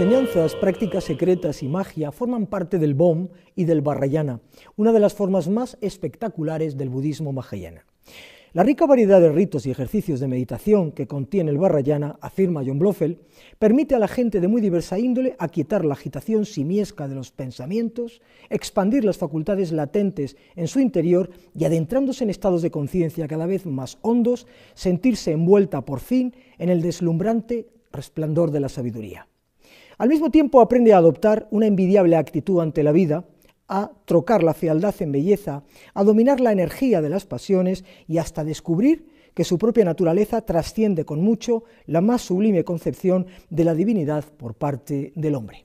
enseñanzas, prácticas secretas y magia forman parte del BOM y del Barrayana, una de las formas más espectaculares del budismo mahayana. La rica variedad de ritos y ejercicios de meditación que contiene el Barrayana, afirma John Blofeld, permite a la gente de muy diversa índole aquietar la agitación simiesca de los pensamientos, expandir las facultades latentes en su interior y adentrándose en estados de conciencia cada vez más hondos, sentirse envuelta por fin en el deslumbrante resplandor de la sabiduría. Al mismo tiempo aprende a adoptar una envidiable actitud ante la vida, a trocar la fealdad en belleza, a dominar la energía de las pasiones y hasta descubrir que su propia naturaleza trasciende con mucho la más sublime concepción de la divinidad por parte del hombre.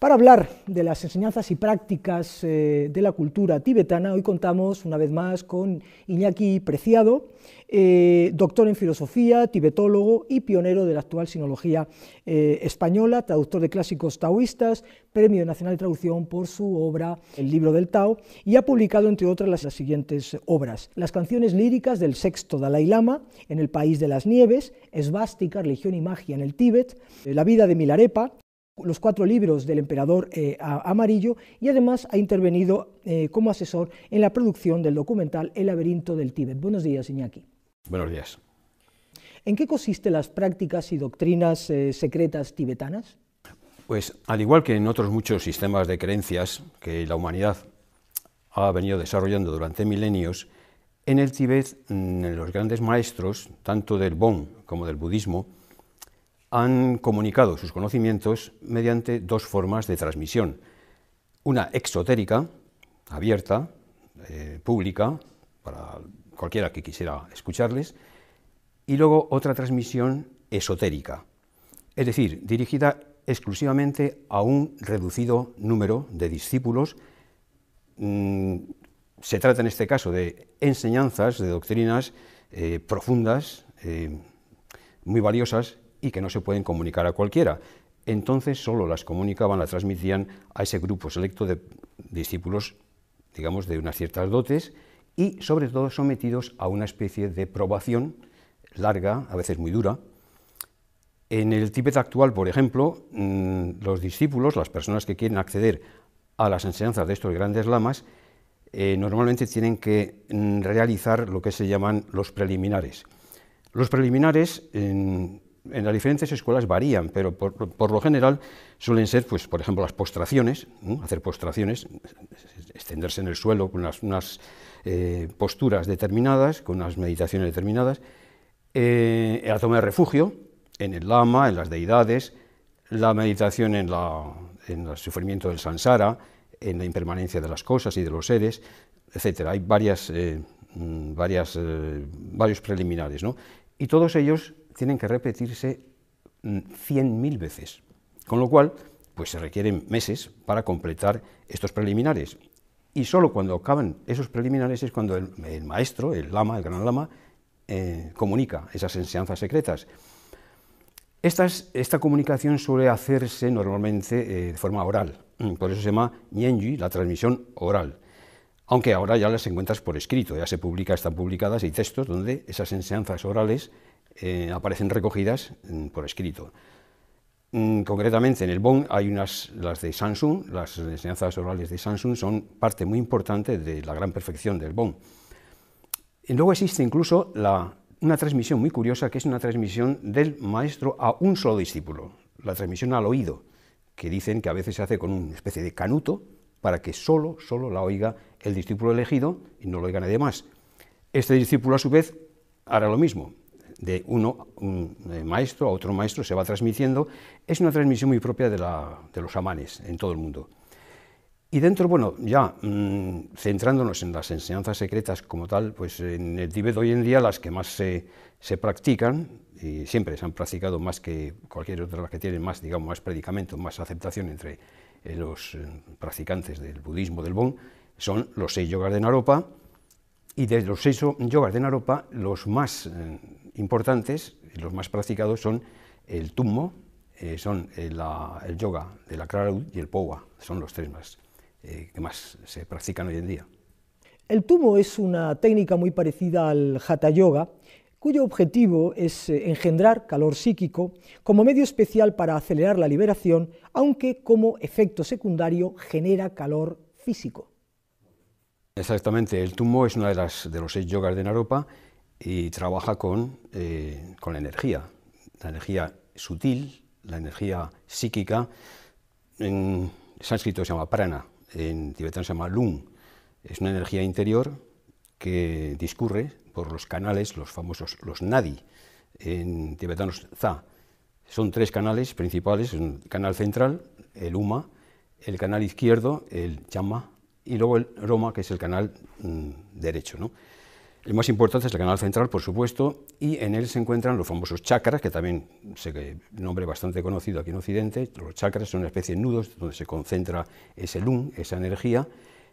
Para hablar de las enseñanzas y prácticas eh, de la cultura tibetana, hoy contamos una vez más con Iñaki Preciado, eh, doctor en filosofía, tibetólogo y pionero de la actual sinología eh, española, traductor de clásicos taoístas, Premio Nacional de Traducción por su obra El libro del Tao, y ha publicado, entre otras, las, las siguientes obras. Las canciones líricas del sexto Dalai Lama, En el País de las Nieves, Esvástica, Religión y Magia en el Tíbet, La vida de Milarepa, los cuatro libros del emperador eh, amarillo y además ha intervenido eh, como asesor en la producción del documental El laberinto del Tíbet. Buenos días, Iñaki. Buenos días. ¿En qué consisten las prácticas y doctrinas eh, secretas tibetanas? Pues al igual que en otros muchos sistemas de creencias que la humanidad ha venido desarrollando durante milenios, en el Tíbet mm, los grandes maestros, tanto del Bon como del budismo, han comunicado sus conocimientos mediante dos formas de transmisión. Una exotérica, abierta, eh, pública, para cualquiera que quisiera escucharles, y luego otra transmisión esotérica, es decir, dirigida exclusivamente a un reducido número de discípulos. Mm, se trata en este caso de enseñanzas, de doctrinas eh, profundas, eh, muy valiosas y que no se pueden comunicar a cualquiera. Entonces solo las comunicaban, las transmitían a ese grupo selecto de discípulos, digamos, de unas ciertas dotes y sobre todo sometidos a una especie de probación larga, a veces muy dura. En el Tíbet actual, por ejemplo, mm, los discípulos, las personas que quieren acceder a las enseñanzas de estos grandes lamas, eh, normalmente tienen que mm, realizar lo que se llaman los preliminares. Los preliminares en las diferentes escuelas varían, pero por, lo general suelen ser, pues, por ejemplo, las postraciones, hacer postraciones, extenderse en el suelo con unas, eh, posturas determinadas, con unas meditaciones determinadas, eh, la toma de refugio en el lama, en las deidades, la meditación en, en el sufrimiento del sansara, en la impermanencia de las cosas y de los seres, etc. Hay varias, eh, mm, varias eh, varios preliminares, ¿no? Y todos ellos tienen que repetirse 100.000 mm, veces, con lo cual pues se requieren meses para completar estos preliminares. Y solo cuando acaban esos preliminares es cuando el, maestro, el lama, el gran lama, eh, comunica esas enseñanzas secretas. esta comunicación suele hacerse normalmente eh, de forma oral, mm, por eso se llama Nyenji, la transmisión oral. Aunque ahora ya las encuentras por escrito, ya se publica, están publicadas y textos donde esas enseñanzas orales eh, aparecen recogidas mm, por escrito. Mm, concretamente, en el BON hay unas, las de Samsung, las enseñanzas orales de Samsung son parte muy importante de la gran perfección del BON. Y luego existe incluso una transmisión muy curiosa, que es una transmisión del maestro a un solo discípulo, la transmisión al oído, que dicen que a veces se hace con una especie de canuto para que solo, solo la oiga el discípulo elegido y no lo oiga nadie más. Este discípulo, a su vez, hará lo mismo, de uno, eh, maestro a otro maestro, se va transmitiendo, es una transmisión muy propia de, los amanes en todo el mundo. Y dentro, bueno, ya mm, centrándonos en las enseñanzas secretas como tal, pues en el Tíbet hoy en día las que más se, practican, y siempre se han practicado más que cualquier otra, las que tienen más, digamos, más predicamento, más aceptación entre eh, los eh, practicantes del budismo del Bon, son los seis yogas de Naropa, y de los seis yogas de Naropa, los más importantes, los más practicados son el tummo, eh, son eh, el, yoga de la clara y el powa, son los tres más eh, que más se practican hoy en día. El tummo es una técnica muy parecida al hatha yoga, cuyo objetivo es engendrar calor psíquico como medio especial para acelerar la liberación, aunque como efecto secundario genera calor físico. Exactamente, el tummo es uno de, las, de los seis yogas de Naropa y trabaja eh, con, la energía, la energía sutil, la energía psíquica. En sánscrito se llama prana, en tibetano se llama lung. Es una energía interior que discurre por los canales, los famosos, los nadi, en tibetano za. Son tres canales principales, el canal central, el uma, el canal izquierdo, el chama, y luego el roma, que es el canal mm, derecho. El más importante es el canal central, por supuesto, y en él se encuentran los famosos chakras, que también es un nombre bastante conocido aquí en Occidente. Los chakras son una especie de nudos donde se concentra ese lung, esa energía.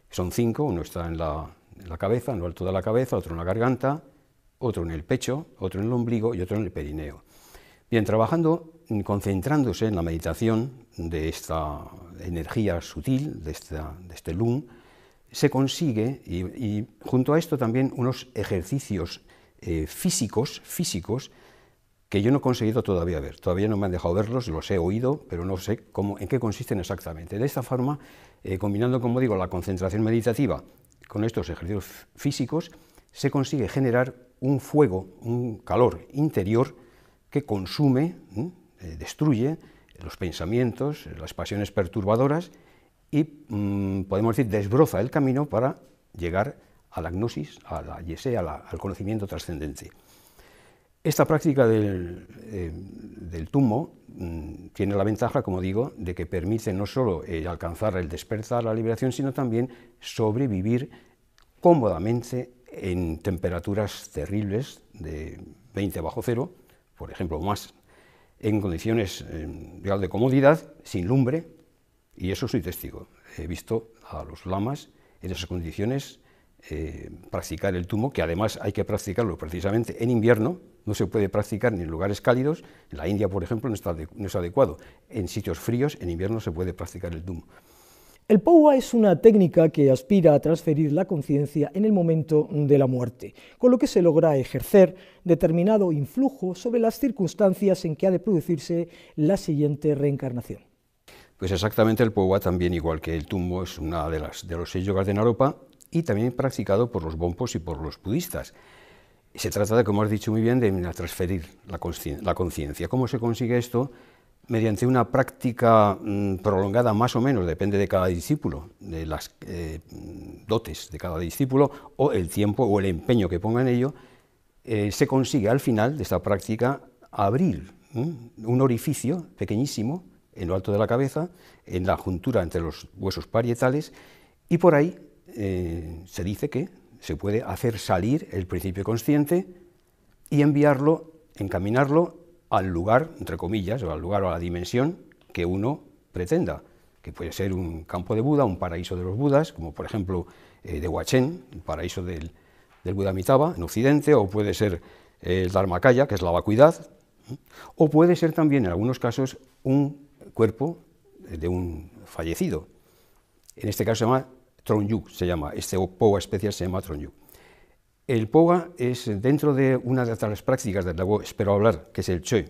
Son cinco, uno está en la, cabeza, en lo alto de la cabeza, otro en la garganta, otro en el pecho, otro en el ombligo y otro en el perineo. Bien, trabajando, concentrándose en la meditación de esta energía sutil, de, este lum, se consigue, y, junto a esto también unos ejercicios eh, físicos, físicos, que yo no he conseguido todavía ver. Todavía no me han dejado verlos, los he oído, pero no sé cómo, en qué consisten exactamente. De esta forma, eh, combinando, como digo, la concentración meditativa con estos ejercicios físicos, se consigue generar un fuego, un calor interior que consume, eh, destruye los pensamientos, las pasiones perturbadoras y mm, podemos decir desbroza el camino para llegar a la gnosis, a la al conocimiento trascendente. Esta práctica del, eh, tumbo. Mm, tiene la ventaja, como digo, de que permite no solo eh, alcanzar el despertar, la liberación, sino también sobrevivir cómodamente en temperaturas terribles de 20 bajo cero, por ejemplo, más, en condiciones real eh, de comodidad, sin lumbre, y eso soy testigo. He visto a los lamas en esas condiciones eh, practicar el tumo, que además hay que practicarlo precisamente en invierno, no se puede practicar ni en lugares cálidos, en la India, por ejemplo, no, no es adecuado, en sitios fríos, en invierno se puede practicar el tumo. El POWA es una técnica que aspira a transferir la conciencia en el momento de la muerte, con lo que se logra ejercer determinado influjo sobre las circunstancias en que ha de producirse la siguiente reencarnación. Pues exactamente el powa, también igual que el tumbo, es una de, las, los seis yogas de Naropa y también practicado por los bompos y por los budistas. Se trata, de, como has dicho muy bien, de transferir la conciencia. ¿Cómo se consigue esto? Mediante una práctica mm, prolongada, más o menos, depende de cada discípulo, de las eh, dotes de cada discípulo, o el tiempo o el empeño que ponga en ello, eh, se consigue al final de esta práctica abrir mm, un orificio pequeñísimo en lo alto de la cabeza, en la juntura entre los huesos parietales, y por ahí eh, se dice que se puede hacer salir el principio consciente y enviarlo, encaminarlo al lugar, entre comillas, o al lugar o a la dimensión que uno pretenda, que puede ser un campo de Buda, un paraíso de los Budas, como por ejemplo eh, de Huachen, el paraíso del, del Buda Mitaba en Occidente, o puede ser eh, el Dharmakaya, que es la vacuidad, o puede ser también en algunos casos un cuerpo de un fallecido. En este caso se llama Tronyuk, se llama, este powa especial se llama Tronyuk. El poga es dentro de una de las prácticas del lago Espero Hablar, que es el Choe,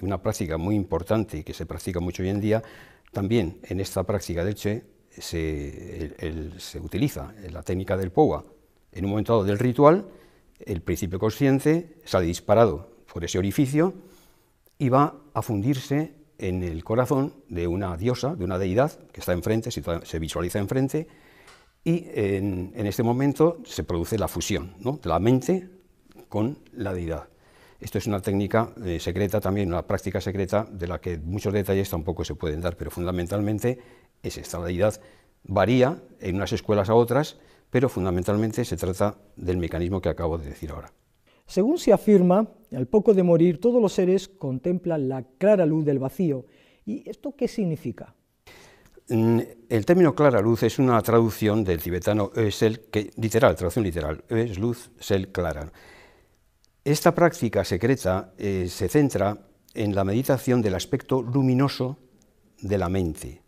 una práctica muy importante y que se practica mucho hoy en día. También en esta práctica del Che se, utiliza la técnica del poga En un momento dado del ritual, el principio consciente sale disparado por ese orificio y va a fundirse en el corazón de una diosa, de una deidad, que está enfrente, se visualiza enfrente, y en, este momento se produce la fusión de la mente con la deidad. Esto es una técnica eh, secreta también, una práctica secreta de la que muchos detalles tampoco se pueden dar, pero fundamentalmente es esta. La deidad varía en unas escuelas a otras, pero fundamentalmente se trata del mecanismo que acabo de decir ahora. Según se afirma, al poco de morir todos los seres contemplan la clara luz del vacío. ¿Y esto qué significa? Mm, el término clara luz es una traducción del tibetano sel, que literal, traducción literal, es luz, sel, clara. Esta práctica secreta eh, se centra en la meditación del aspecto luminoso de la mente,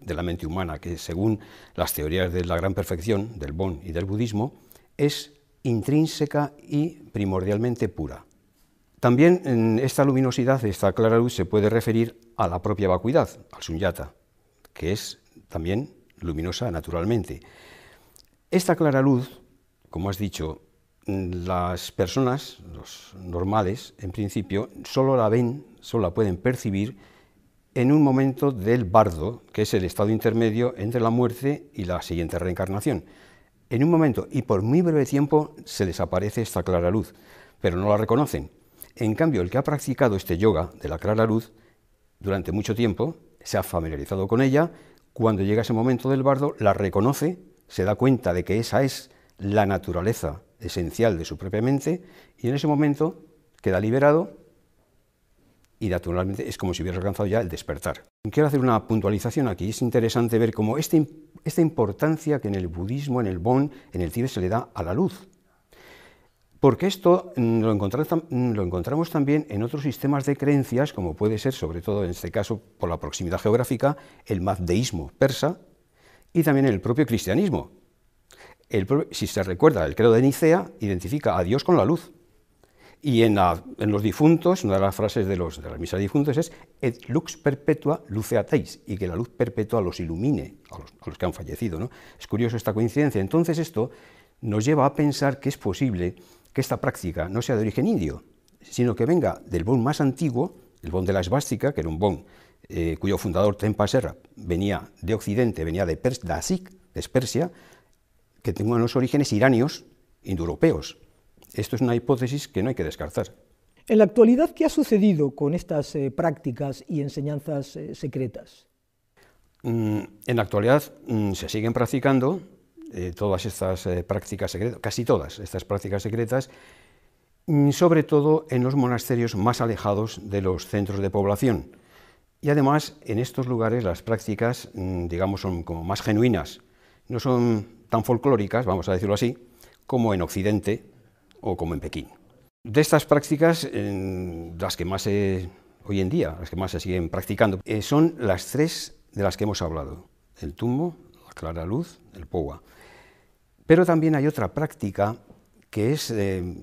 de la mente humana, que según las teorías de la gran perfección, del Bon y del budismo, es intrínseca y primordialmente pura. También en esta luminosidad esta clara luz se puede referir a la propia vacuidad, al sunyata, que es también luminosa naturalmente. Esta clara luz, como has dicho, las personas, los normales, en principio, solo la ven, solo la pueden percibir en un momento del bardo, que es el estado intermedio entre la muerte y la siguiente reencarnación. En un momento y por muy breve tiempo se desaparece esta clara luz, pero no la reconocen. En cambio, el que ha practicado este yoga de la clara luz durante mucho tiempo, se ha familiarizado con ella, cuando llega ese momento del bardo, la reconoce, se da cuenta de que esa es la naturaleza esencial de su propia mente y en ese momento queda liberado y naturalmente es como si hubiera alcanzado ya el despertar. Quiero hacer una puntualización aquí. Es interesante ver cómo este esta importancia que en el budismo, en el Bon, en el tibet se le da a la luz. Porque esto mm, mm, lo, encontramos también en otros sistemas de creencias, como puede ser, sobre todo en este caso, por la proximidad geográfica, el mazdeísmo persa y también el propio cristianismo. si se recuerda, el credo de Nicea identifica a Dios con la luz. Y en, los difuntos, una de las frases de, los, de la misa de difuntos es et lux perpetua luceateis, y que la luz perpetua los ilumine, a los, que han fallecido. ¿no? Es curioso esta coincidencia. Entonces esto nos lleva a pensar que es posible que esta práctica no sea de origen indio, sino que venga del bon más antiguo, el bon de la esvástica, que era un bon eh, cuyo fundador Tempa Serra venía de Occidente, venía de, de Asik, de Persia, que tenía unos orígenes iranios, indoeuropeos, esto es una hipótesis que no hay que descartar. En la actualidad, ¿qué ha sucedido con estas eh, prácticas y enseñanzas eh, secretas? Mm, en la actualidad mm, se siguen practicando eh, todas estas prácticas secretas, casi todas estas prácticas secretas, mm, sobre todo en los monasterios más alejados de los centros de población. Y además, en estos lugares las prácticas, digamos, son como más genuinas, no son tan folclóricas, vamos a decirlo así, como en Occidente, o como en Pekín. De estas prácticas, eh, las que más eh, hoy en día, las que más se siguen practicando, eh, son las tres de las que hemos hablado, el tumbo, la clara luz, el powa. Pero también hay otra práctica que es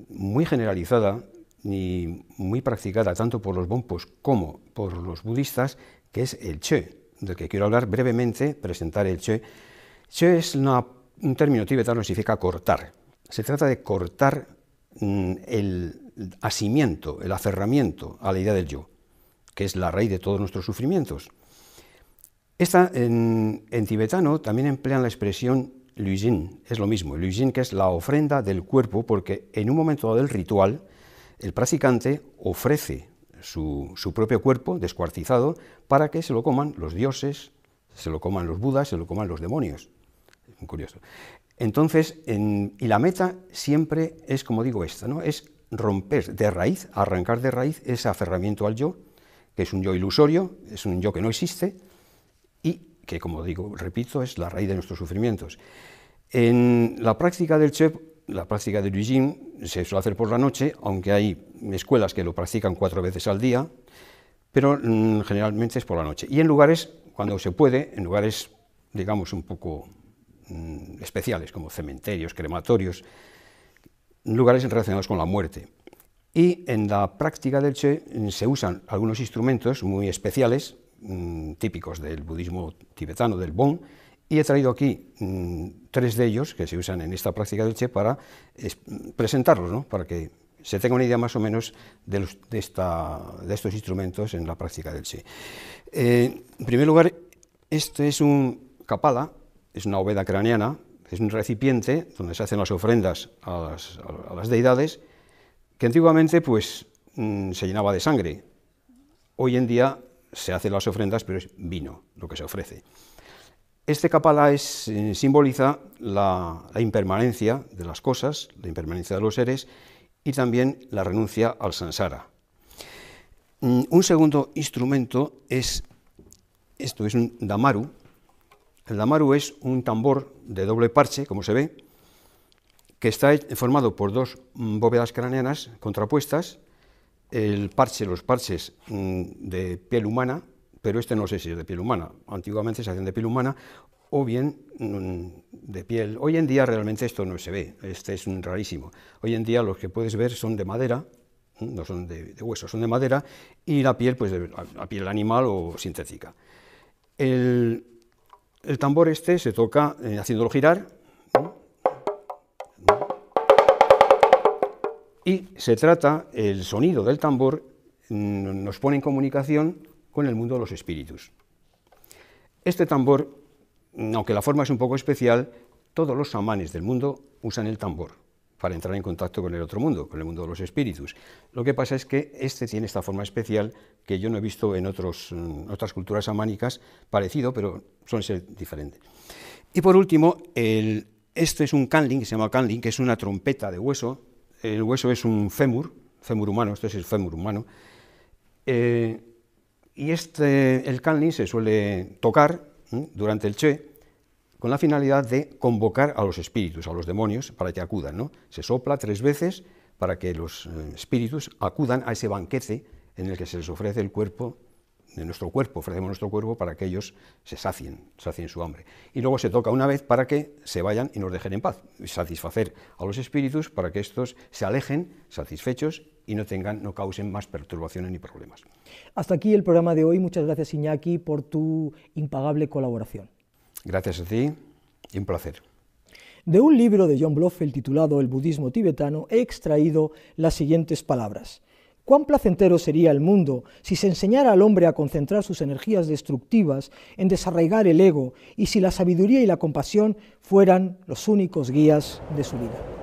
muy generalizada y muy practicada tanto por los bompos como por los budistas, que es el che, del que quiero hablar brevemente, presentar el che. Che es un término tibetano que significa cortar. Se trata de cortar Mm, el asimiento, el aferramiento a la idea del yo, que es la raíz de todos nuestros sufrimientos. Esta, en, tibetano también emplean la expresión lujin, es lo mismo, lujin que es la ofrenda del cuerpo, porque en un momento del ritual, el practicante ofrece su, su propio cuerpo descuartizado para que se lo coman los dioses, se lo coman los budas, se lo coman los demonios. Curioso. Entonces, y la meta siempre es, como digo, esta, ¿no? es romper de raíz, arrancar de raíz ese aferramiento al yo, que es un yo ilusorio, es un yo que no existe y que, como digo, repito, es la raíz de nuestros sufrimientos. En la práctica del Chep, la práctica del Yujin se suele hacer por la noche, aunque hay escuelas que lo practican cuatro veces al día, pero mm, generalmente es por la noche. Y en lugares, cuando se puede, en lugares, digamos, un poco Mm, especiales, como cementerios, crematorios, lugares relacionados con la muerte. Y en la práctica del Che mm, se usan algunos instrumentos muy especiales, mm, típicos del budismo tibetano, del Bon, y he traído aquí tres de ellos que se usan en esta práctica del Che para presentarlos, para que se tenga una idea más o menos de, esta, de estos instrumentos en la práctica del Che. Eh, en primer lugar, este es un kapala, es una oveda craneana, es un recipiente donde se hacen las ofrendas a las, deidades, que antiguamente pues, mm, se llenaba de sangre. Hoy en día se hacen las ofrendas, pero es vino lo que se ofrece. Este kapala eh, simboliza la, la, impermanencia de las cosas, la impermanencia de los seres y también la renuncia al sansara. Mm, un segundo instrumento es, esto es un damaru, el damaru es un tambor de doble parche, como se ve, que está formado por dos mm, bóvedas craneanas contrapuestas, el parche, los parches mm, de piel humana, pero este no sé si es de piel humana, antiguamente se hacían de piel humana o bien mm, de piel. Hoy en día realmente esto no se ve, este es rarísimo. Hoy en día los que puedes ver son de madera, no son de, hueso, son de madera y la piel pues de, la piel animal o sintética. El tambor este se toca eh, haciéndolo girar y se trata, el sonido del tambor mm, nos pone en comunicación con el mundo de los espíritus. Este tambor, aunque la forma es un poco especial, todos los samanes del mundo usan el tambor para entrar en contacto con el otro mundo, con el mundo de los espíritus. Lo que pasa es que este tiene esta forma especial que yo no he visto en, mm, otras culturas amánicas, parecido, pero suele ser diferente. Y por último, el, este es un canling, que se llama canling, que es una trompeta de hueso. El hueso es un fémur, fémur humano, este es el fémur humano. Eh, y este, el canling se suele tocar mm, durante el che, con la finalidad de convocar a los espíritus, a los demonios, para que acudan. Se sopla tres veces para que los eh, espíritus acudan a ese banquete en el que se les ofrece el cuerpo de nuestro cuerpo, ofrecemos nuestro cuerpo para que ellos se sacien, sacien su hambre. Y luego se toca una vez para que se vayan y nos dejen en paz, satisfacer a los espíritus para que estos se alejen satisfechos y no tengan, no causen más perturbaciones ni problemas. Hasta aquí el programa de hoy. Muchas gracias Iñaki por tu impagable colaboración. Gracias a ti y un placer. De un libro de John Blofeld titulado El budismo tibetano he extraído las siguientes palabras. ¿Cuán placentero sería el mundo si se enseñara al hombre a concentrar sus energías destructivas en desarraigar el ego y si la sabiduría y la compasión fueran los únicos guías de su vida?